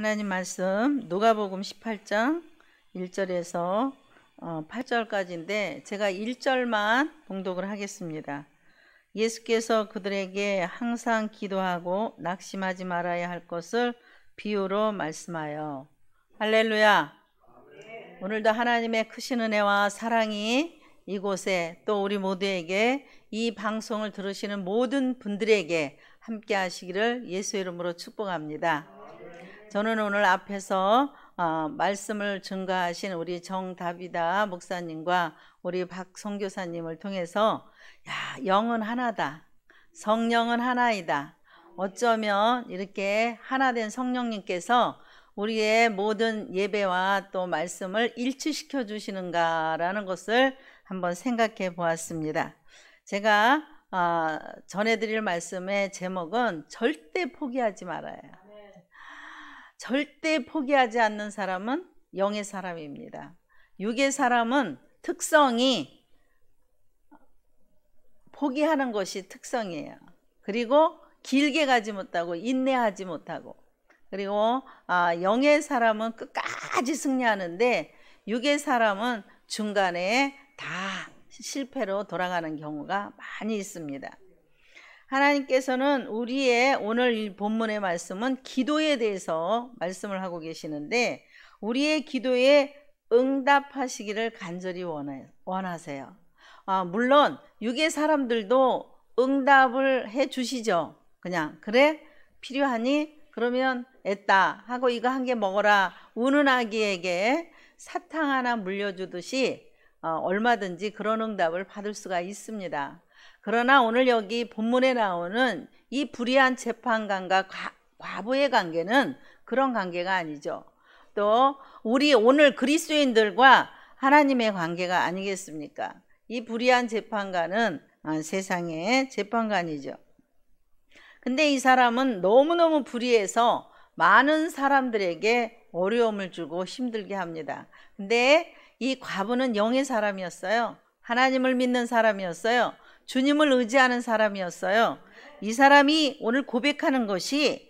하나님 말씀 누가복음 18장 1절에서 8절까지인데 어, 제가 1절만 봉독을 하겠습니다. 예수께서 그들에게 항상 기도하고 낙심하지 말아야 할 것을 비유로 말씀하여 할렐루야 오늘도 하나님의 크신 은혜와 사랑이 이곳에 또 우리 모두에게 이 방송을 들으시는 모든 분들에게 함께 하시기를 예수 이름으로 축복합니다. 저는 오늘 앞에서 어, 말씀을 증가하신 우리 정다비다 목사님과 우리 박성교사님을 통해서 야 영은 하나다 성령은 하나이다 어쩌면 이렇게 하나 된 성령님께서 우리의 모든 예배와 또 말씀을 일치시켜 주시는가라는 것을 한번 생각해 보았습니다. 제가 어, 전해드릴 말씀의 제목은 절대 포기하지 말아요 절대 포기하지 않는 사람은 영의 사람입니다. 육의 사람은 특성이 포기하는 것이 특성이에요. 그리고 길게 가지 못하고 인내하지 못하고 그리고 아, 영의 사람은 끝까지 승리하는데 육의 사람은 중간에 다 실패로 돌아가는 경우가 많이 있습니다. 하나님께서는 우리의 오늘 본문의 말씀은 기도에 대해서 말씀을 하고 계시는데 우리의 기도에 응답하시기를 간절히 원하세요. 아, 물론 육의 사람들도 응답을 해 주시죠. 그냥 그래 필요하니 그러면 했다 하고 이거 한 개 먹어라 우는 아기에게 사탕 하나 물려주듯이 어, 얼마든지 그런 응답을 받을 수가 있습니다. 그러나 오늘 여기 본문에 나오는 이 불의한 재판관과 과부의 관계는 그런 관계가 아니죠. 또 우리 오늘 그리스도인들과 하나님의 관계가 아니겠습니까? 이 불의한 재판관은 아, 세상의 재판관이죠. 근데 이 사람은 너무너무 불의해서 많은 사람들에게 어려움을 주고 힘들게 합니다. 근데 이 과부는 영의 사람이었어요. 하나님을 믿는 사람이었어요. 주님을 의지하는 사람이었어요. 이 사람이 오늘 고백하는 것이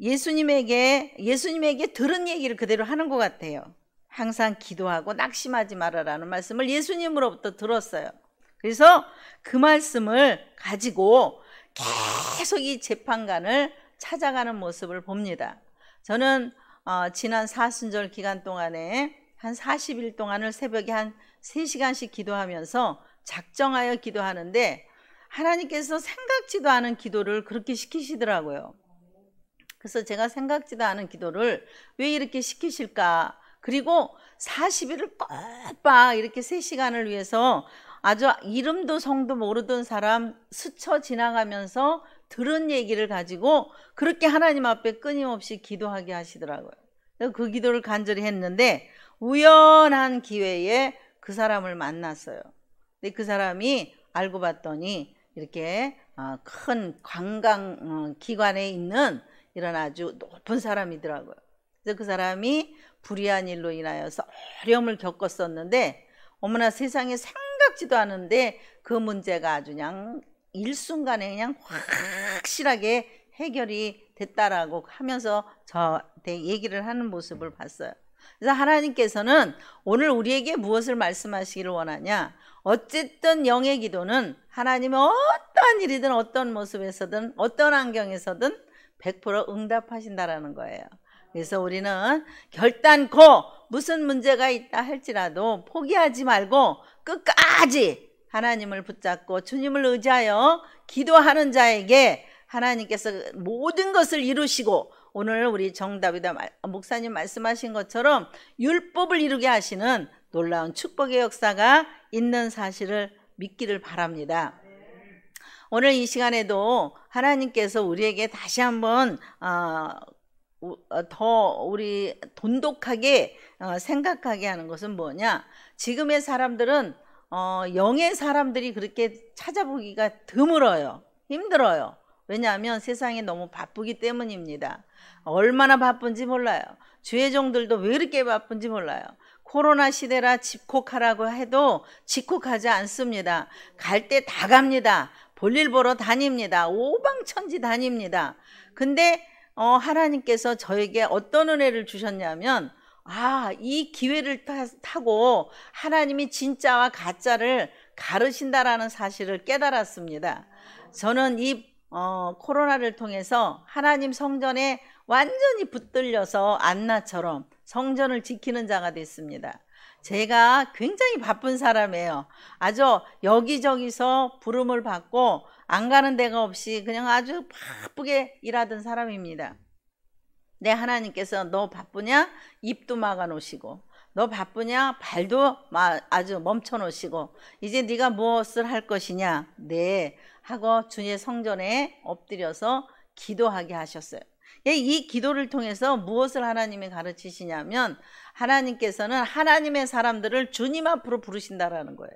예수님에게 예수님에게 들은 얘기를 그대로 하는 것 같아요. 항상 기도하고 낙심하지 말아라는 말씀을 예수님으로부터 들었어요. 그래서 그 말씀을 가지고 계속 이 재판관을 찾아가는 모습을 봅니다. 저는 어, 지난 사순절 기간 동안에 한 40일 동안을 새벽에 한 3시간씩 기도하면서 작정하여 기도하는데 하나님께서 생각지도 않은 기도를 그렇게 시키시더라고요. 그래서 제가 생각지도 않은 기도를 왜 이렇게 시키실까? 그리고 40일을 꽉봐 이렇게 3시간을 위해서 아주 이름도 성도 모르던 사람 스쳐 지나가면서 들은 얘기를 가지고 그렇게 하나님 앞에 끊임없이 기도하게 하시더라고요. 그 기도를 간절히 했는데 우연한 기회에 그 사람을 만났어요. 근데 그 사람이 알고 봤더니 이렇게 어, 큰 관광 어, 기관에 있는 이런 아주 높은 사람이더라고요. 그래서 그 사람이 불의한 일로 인하여서 어려움을 겪었었는데 어머나 세상에 생각지도 않은데 그 문제가 아주 그냥 일순간에 그냥 확실하게 해결이 됐다라고 하면서 저한테 얘기를 하는 모습을 봤어요. 그래서 하나님께서는 오늘 우리에게 무엇을 말씀하시기를 원하냐? 어쨌든 영의 기도는 하나님의 어떠한 일이든 어떤 모습에서든 어떤 환경에서든 100% 응답하신다라는 거예요. 그래서 우리는 결단코 무슨 문제가 있다 할지라도 포기하지 말고 끝까지 하나님을 붙잡고 주님을 의지하여 기도하는 자에게 하나님께서 모든 것을 이루시고 오늘 우리 정답이다 목사님 말씀하신 것처럼 율법을 이루게 하시는 놀라운 축복의 역사가 있는 사실을 믿기를 바랍니다. 오늘 이 시간에도 하나님께서 우리에게 다시 한번 어, 어, 더 우리 돈독하게 어, 생각하게 하는 것은 뭐냐? 지금의 사람들은 영의 사람들이 그렇게 찾아보기가 드물어요. 힘들어요. 왜냐하면 세상이 너무 바쁘기 때문입니다. 얼마나 바쁜지 몰라요. 주종들도왜 이렇게 바쁜지 몰라요. 코로나 시대라 집콕하라고 해도 집콕하지 않습니다. 갈 때 다 갑니다. 볼일 보러 다닙니다. 오방천지 다닙니다. 근데 어, 하나님께서 저에게 어떤 은혜를 주셨냐면 아, 이 기회를 타고 하나님이 진짜와 가짜를 가르신다라는 사실을 깨달았습니다. 저는 이 어, 코로나를 통해서 하나님 성전에 완전히 붙들려서 안나처럼 성전을 지키는 자가 됐습니다. 제가 굉장히 바쁜 사람이에요. 아주 여기저기서 부름을 받고 안 가는 데가 없이 그냥 아주 바쁘게 일하던 사람입니다. 내 네, 하나님께서 너 바쁘냐? 입도 막아 놓으시고 너 바쁘냐? 발도 아주 멈춰 놓으시고 이제 네가 무엇을 할 것이냐? 네 하고 주의 성전에 엎드려서 기도하게 하셨어요. 예, 이 기도를 통해서 무엇을 하나님이 가르치시냐면 하나님께서는 하나님의 사람들을 주님 앞으로 부르신다라는 거예요.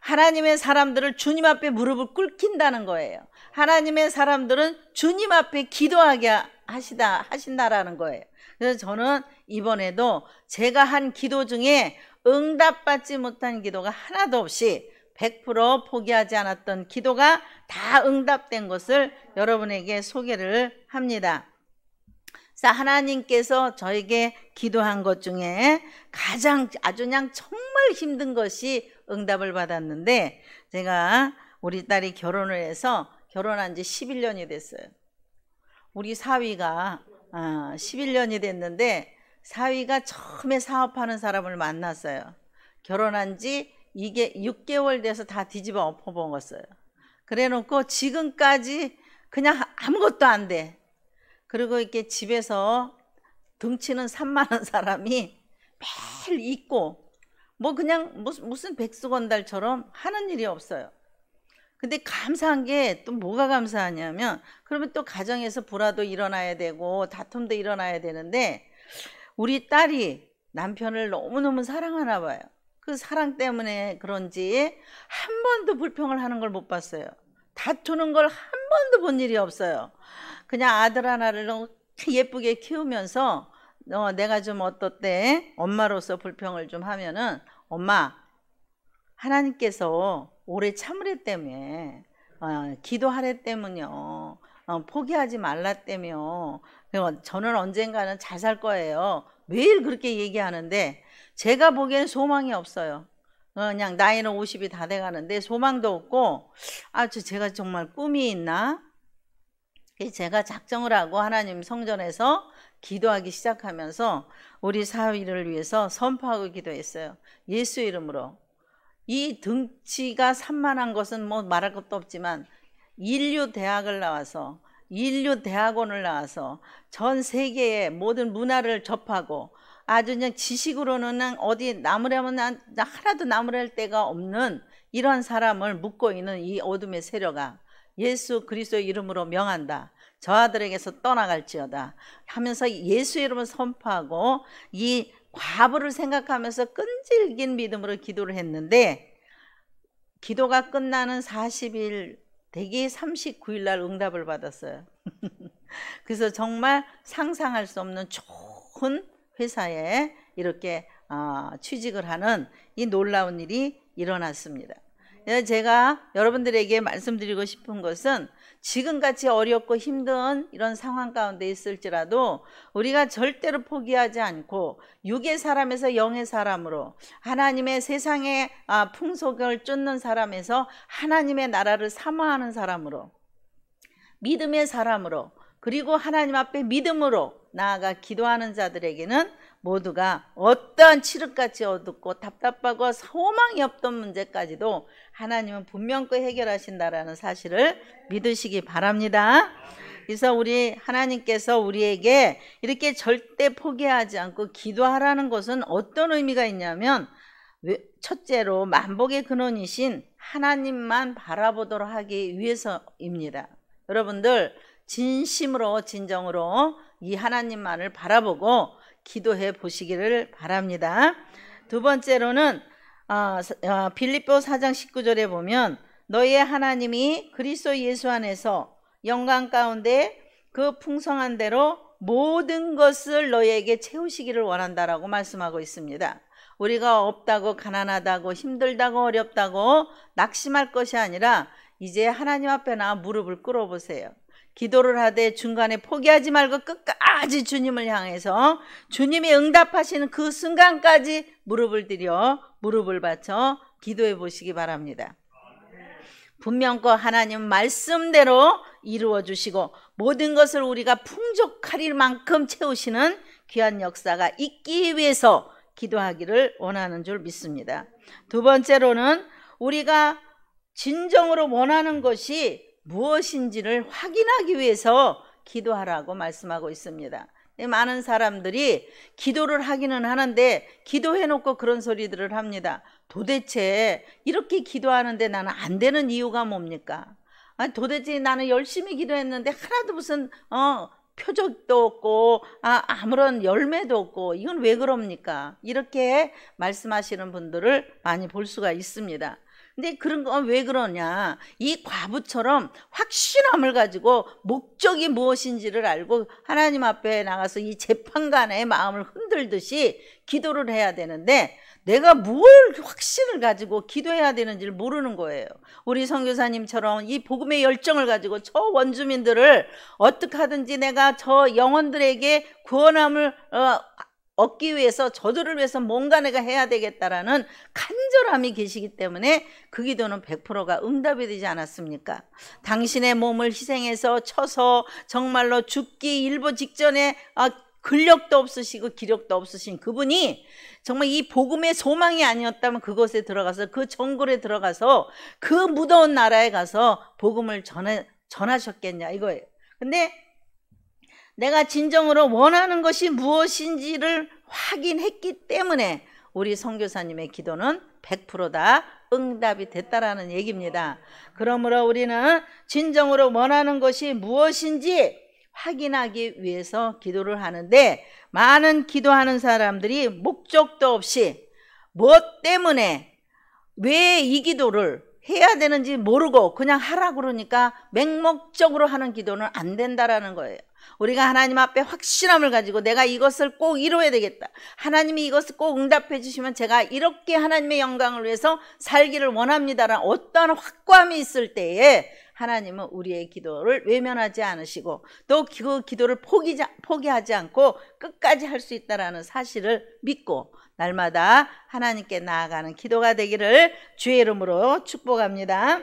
하나님의 사람들을 주님 앞에 무릎을 꿇긴다는 거예요. 하나님의 사람들은 주님 앞에 기도하게 하시다 하신다라는 거예요. 그래서 저는 이번에도 제가 한 기도 중에 응답받지 못한 기도가 하나도 없이 100% 포기하지 않았던 기도가 다 응답된 것을 여러분에게 소개를 합니다. 그 하나님께서 저에게 기도한 것 중에 가장 아주 그냥 정말 힘든 것이 응답을 받았는데 제가 우리 딸이 결혼을 해서 결혼한 지 11년이 됐어요. 우리 사위가 11년이 아, 됐는데 사위가 처음에 사업하는 사람을 만났어요. 결혼한 지 이게 6개월 돼서 다 뒤집어 엎어먹었어요. 그래 놓고 지금까지 그냥 아무것도 안 돼. 그리고 이렇게 집에서 등치는 산만한 사람이 매일 있고 뭐 그냥 무슨, 무슨 백수건달처럼 하는 일이 없어요. 근데 감사한 게 또 뭐가 감사하냐면 그러면 또 가정에서 불화도 일어나야 되고 다툼도 일어나야 되는데 우리 딸이 남편을 너무너무 사랑하나 봐요. 그 사랑 때문에 그런지 한 번도 불평을 하는 걸 못 봤어요. 다투는 걸 한 번도 본 일이 없어요. 그냥 아들 하나를 너무 예쁘게 키우면서 어, 내가 좀 어떻대 엄마로서 불평을 좀 하면은 엄마 하나님께서 오래 참으래 때문에 어, 기도하래 때문요 어, 포기하지 말라 때문요 저는 언젠가는 자살 거예요 매일 그렇게 얘기하는데 제가 보기엔 소망이 없어요 어, 그냥 나이는 50이 다 돼가는데 소망도 없고 아저 제가 정말 꿈이 있나 제가 작정을 하고 하나님 성전에서 기도하기 시작하면서 우리 사회를 위해서 선포하고 기도했어요. 예수 이름으로. 이 등치가 산만한 것은 뭐 말할 것도 없지만 인류 대학을 나와서 인류 대학원을 나와서 전 세계의 모든 문화를 접하고 아주 그냥 지식으로는 어디 나무라면 하나도 나무랄 데가 없는 이런 사람을 묶고 있는 이 어둠의 세력아 예수 그리스도의 이름으로 명한다. 저 아들에게서 떠나갈지어다 하면서 예수 이름을 선포하고 이 과부를 생각하면서 끈질긴 믿음으로 기도를 했는데 기도가 끝나는 40일 대기 39일 날 응답을 받았어요. 그래서 정말 상상할 수 없는 좋은 회사에 이렇게 어, 취직을 하는 이 놀라운 일이 일어났습니다. 제가 여러분들에게 말씀드리고 싶은 것은 지금같이 어렵고 힘든 이런 상황 가운데 있을지라도 우리가 절대로 포기하지 않고 육의 사람에서 영의 사람으로 하나님의 세상의 아, 풍속을 쫓는 사람에서 하나님의 나라를 사모하는 사람으로 믿음의 사람으로 그리고 하나님 앞에 믿음으로 나아가 기도하는 자들에게는 모두가 어떤치 칠흑같이 어둡고 답답하고 소망이 없던 문제까지도 하나님은 분명 히 해결하신다라는 사실을 믿으시기 바랍니다. 그래서 우리 하나님께서 우리에게 이렇게 절대 포기하지 않고 기도하라는 것은 어떤 의미가 있냐면 첫째로 만복의 근원이신 하나님만 바라보도록 하기 위해서입니다. 여러분들 진심으로 진정으로 이 하나님만을 바라보고 기도해 보시기를 바랍니다. 두 번째로는 어, 어, 빌립보 4장 19절에 보면 너희의 하나님이 그리스도 예수 안에서 영광 가운데 그 풍성한 대로 모든 것을 너희에게 채우시기를 원한다라고 말씀하고 있습니다. 우리가 없다고 가난하다고 힘들다고 어렵다고 낙심할 것이 아니라 이제 하나님 앞에나 무릎을 꿇어보세요. 기도를 하되 중간에 포기하지 말고 끝까지 주님을 향해서 주님이 응답하시는 그 순간까지 무릎을 들여 무릎을 받쳐 기도해 보시기 바랍니다. 분명껏 하나님 말씀대로 이루어 주시고 모든 것을 우리가 풍족할 만큼 채우시는 귀한 역사가 있기 위해서 기도하기를 원하는 줄 믿습니다. 두 번째로는 우리가 진정으로 원하는 것이 무엇인지를 확인하기 위해서 기도하라고 말씀하고 있습니다. 많은 사람들이 기도를 하기는 하는데 기도해놓고 그런 소리들을 합니다. 도대체 이렇게 기도하는데 나는 안 되는 이유가 뭡니까? 아니, 도대체 나는 열심히 기도했는데 하나도 무슨 어, 표적도 없고 아, 아무런 열매도 없고 이건 왜 그럽니까? 이렇게 말씀하시는 분들을 많이 볼 수가 있습니다. 근데 그런 건 왜 그러냐? 이 과부처럼 확신함을 가지고 목적이 무엇인지를 알고 하나님 앞에 나가서 이 재판관의 마음을 흔들듯이 기도를 해야 되는데 내가 뭘 확신을 가지고 기도해야 되는지를 모르는 거예요. 우리 성교사님처럼이 복음의 열정을 가지고 저 원주민들을 어떻게 하든지 내가 저 영혼들에게 구원함을 어, 얻기 위해서 저들을 위해서 뭔가 내가 해야 되겠다라는 간절함이 계시기 때문에 그 기도는 100%가 응답이 되지 않았습니까? 당신의 몸을 희생해서 쳐서 정말로 죽기 일보 직전에 아, 근력도 없으시고 기력도 없으신 그분이 정말 이 복음의 소망이 아니었다면 그곳에 들어가서 그 정글에 들어가서 그 무더운 나라에 가서 복음을 전해, 전하셨겠냐 이거예요. 근데 내가 진정으로 원하는 것이 무엇인지를 확인했기 때문에 우리 성교사님의 기도는 100%다 응답이 됐다라는 얘기입니다. 그러므로 우리는 진정으로 원하는 것이 무엇인지 확인하기 위해서 기도를 하는데 많은 기도하는 사람들이 목적도 없이 무엇 때문에 왜 이 기도를 해야 되는지 모르고 그냥 하라 그러니까 맹목적으로 하는 기도는 안 된다라는 거예요. 우리가 하나님 앞에 확신함을 가지고 내가 이것을 꼭 이뤄야 되겠다. 하나님이 이것을 꼭 응답해 주시면 제가 이렇게 하나님의 영광을 위해서 살기를 원합니다라는 어떠한 확고함이 있을 때에 하나님은 우리의 기도를 외면하지 않으시고 또 그 기도를 포기, 포기하지 않고 끝까지 할 수 있다라는 사실을 믿고 날마다 하나님께 나아가는 기도가 되기를 주의 이름으로 축복합니다.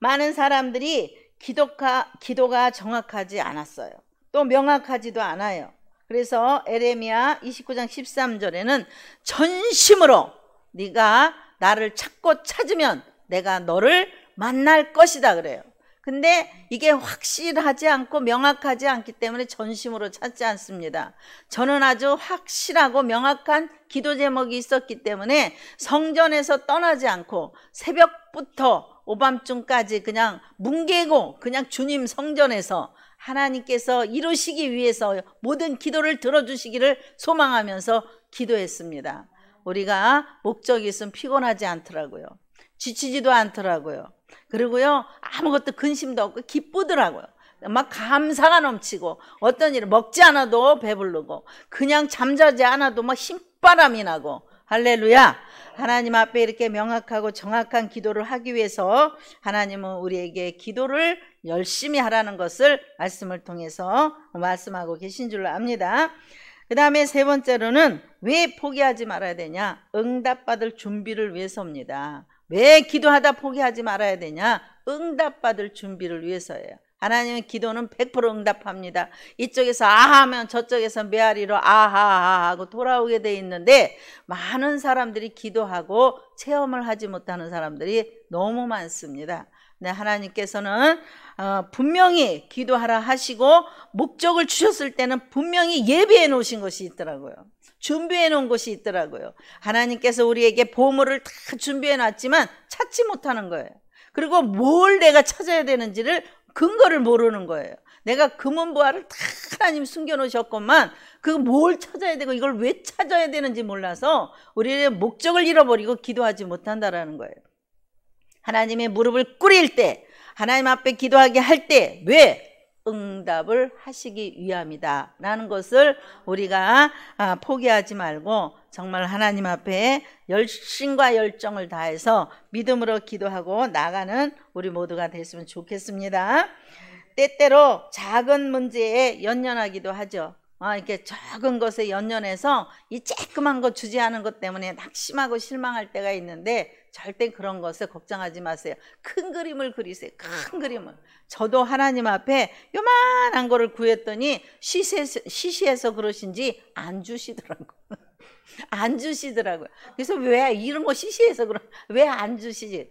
많은 사람들이 기도가, 기도가 정확하지 않았어요. 또 명확하지도 않아요. 그래서 에레미야 29장 13절에는 전심으로 네가 나를 찾고 찾으면 내가 너를 만날 것이다 그래요. 근데 이게 확실하지 않고 명확하지 않기 때문에 전심으로 찾지 않습니다. 저는 아주 확실하고 명확한 기도 제목이 있었기 때문에 성전에서 떠나지 않고 새벽부터 오밤중까지 그냥 뭉개고 그냥 주님 성전에서 하나님께서 이루시기 위해서 모든 기도를 들어주시기를 소망하면서 기도했습니다. 우리가 목적이 있으면 피곤하지 않더라고요. 지치지도 않더라고요. 그리고요, 아무것도 근심도 없고 기쁘더라고요. 막 감사가 넘치고 어떤 일을 먹지 않아도 배불르고 그냥 잠자지 않아도 막 힘바람이 나고 할렐루야. 하나님 앞에 이렇게 명확하고 정확한 기도를 하기 위해서 하나님은 우리에게 기도를 열심히 하라는 것을 말씀을 통해서 말씀하고 계신 줄로 압니다. 그 다음에 세 번째로는 왜 포기하지 말아야 되냐? 응답받을 준비를 위해서입니다. 왜 기도하다 포기하지 말아야 되냐? 응답받을 준비를 위해서예요. 하나님의 기도는 100% 응답합니다. 이쪽에서 아하면 저쪽에서 메아리로 아하하 하고 돌아오게 돼 있는데 많은 사람들이 기도하고 체험을 하지 못하는 사람들이 너무 많습니다. 네, 하나님께서는 어, 분명히 기도하라 하시고 목적을 주셨을 때는 분명히 예비해 놓으신 것이 있더라고요. 준비해 놓은 것이 있더라고요. 하나님께서 우리에게 보물을 다 준비해 놨지만 찾지 못하는 거예요. 그리고 뭘 내가 찾아야 되는지를 근거를 모르는 거예요. 내가 금은보화를 다 하나님 숨겨놓으셨건만 그 뭘 찾아야 되고 이걸 왜 찾아야 되는지 몰라서 우리의 목적을 잃어버리고 기도하지 못한다라는 거예요. 하나님의 무릎을 꿇일 때 하나님 앞에 기도하게 할 때 왜? 응답을 하시기 위함이다라는 것을 우리가 아, 포기하지 말고 정말 하나님 앞에 열심과 열정을 다해서 믿음으로 기도하고 나가는 우리 모두가 됐으면 좋겠습니다. 때때로 작은 문제에 연연하기도 하죠. 아, 이렇게 작은 것에 연연해서 이 쬐끄만 거 주지하는 것 때문에 낙심하고 실망할 때가 있는데 절대 그런 것을 걱정하지 마세요. 큰 그림을 그리세요. 큰 그림을. 저도 하나님 앞에 요만한 거를 구했더니 시시해서, 시시해서 그러신지 안 주시더라고요. 안 주시더라고요. 그래서 왜 이런 거 시시해서 그런 왜안 주시지?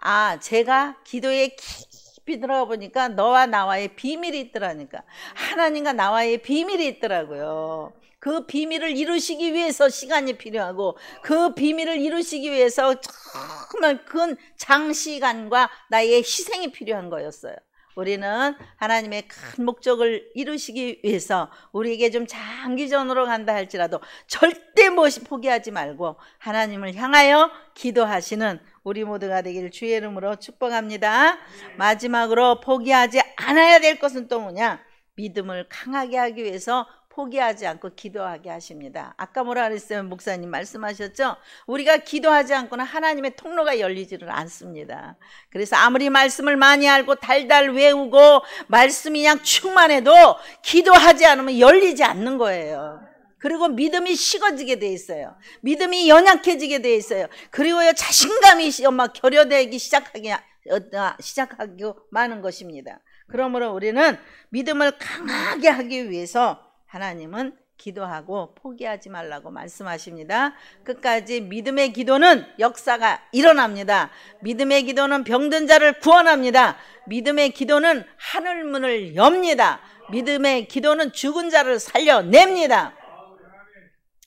아, 제가 기도에 기 깊이 들어가 보니까 너와 나와의 비밀이 있더라니까. 하나님과 나와의 비밀이 있더라고요. 그 비밀을 이루시기 위해서 시간이 필요하고 그 비밀을 이루시기 위해서 정말 큰 장시간과 나의 희생이 필요한 거였어요. 우리는 하나님의 큰 목적을 이루시기 위해서 우리에게 좀 장기전으로 간다 할지라도 절대 무엇이 포기하지 말고 하나님을 향하여 기도하시는 우리 모두가 되기를 주의 이름으로 축복합니다. 네. 마지막으로 포기하지 않아야 될 것은 또 뭐냐? 믿음을 강하게 하기 위해서 포기하지 않고 기도하게 하십니다. 아까 뭐라 그랬어요? 목사님 말씀하셨죠? 우리가 기도하지 않고는 하나님의 통로가 열리지를 않습니다. 그래서 아무리 말씀을 많이 알고 달달 외우고 말씀이 그냥 충만해도 기도하지 않으면 열리지 않는 거예요. 그리고 믿음이 식어지게 돼 있어요. 믿음이 연약해지게 돼 있어요. 그리고요 자신감이 막 결여되기 어, 어, 시작하기 시작하고 많은 것입니다. 그러므로 우리는 믿음을 강하게 하기 위해서 하나님은 기도하고 포기하지 말라고 말씀하십니다. 끝까지 믿음의 기도는 역사가 일어납니다. 믿음의 기도는 병든 자를 구원합니다. 믿음의 기도는 하늘 문을 엽니다. 믿음의 기도는 죽은 자를 살려냅니다.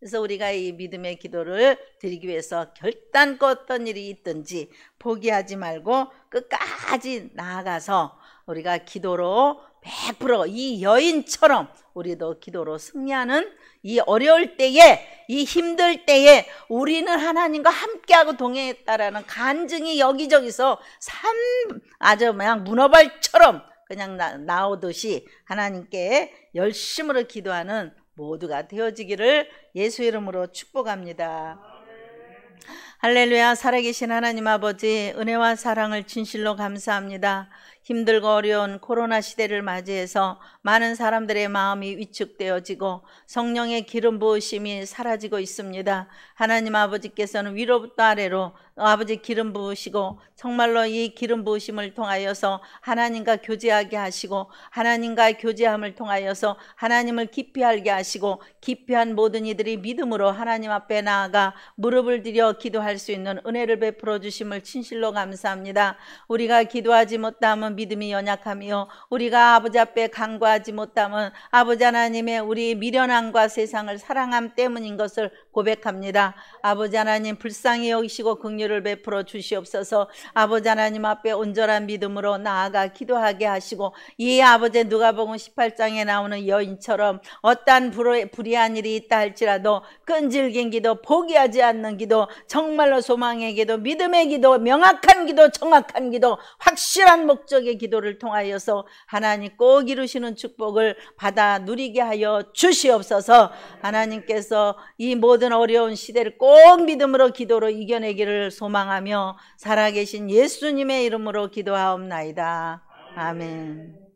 그래서 우리가 이 믿음의 기도를 드리기 위해서 결단코 어떤 일이 있든지 포기하지 말고 끝까지 나아가서 우리가 기도로 100%이 여인처럼 우리도 기도로 승리하는 이 어려울 때에 이 힘들 때에 우리는 하나님과 함께하고 동행했다라는 간증이 여기저기서 산 아주 그냥 문어발처럼 그냥 나, 나오듯이 하나님께 열심으로 기도하는 모두가 되어지기를 예수 이름으로 축복합니다. 할렐루야 살아계신 하나님 아버지 은혜와 사랑을 진실로 감사합니다. 힘들고 어려운 코로나 시대를 맞이해서 많은 사람들의 마음이 위축되어지고 성령의 기름 부으심이 사라지고 있습니다. 하나님 아버지께서는 위로부터 아래로 아버지 기름 부으시고 정말로 이 기름 부으심을 통하여서 하나님과 교제하게 하시고 하나님과의 교제함을 통하여서 하나님을 깊이 알게 하시고 깊이한 모든 이들이 믿음으로 하나님 앞에 나아가 무릎을 들여 기도할 수 있는 은혜를 베풀어 주심을 진실로 감사합니다. 우리가 기도하지 못하면 사람은 믿음이 연약하며 우리가 아버지 앞에 간과하지 못함은 아버지 하나님의 우리 미련함과 세상을 사랑함 때문인 것을 고백합니다. 아버지 하나님 불쌍히 여기시고 긍휼을 베풀어 주시옵소서. 아버지 하나님 앞에 온전한 믿음으로 나아가 기도하게 하시고 이 아버지 누가복음 18장에 나오는 여인처럼 어떠한 불의한 일이 있다 할지라도 끈질긴 기도, 포기하지 않는 기도, 정말로 소망의 기도, 믿음의 기도, 명확한 기도, 정확한 기도, 확실한 목적의 기도를 통하여서 하나님 꼭 이루시는 축복을 받아 누리게 하여 주시옵소서. 하나님께서 이 모든 모든 어려운 시대를 꼭 믿음으로 기도로 이겨내기를 소망하며 살아계신 예수님의 이름으로 기도하옵나이다. 아멘.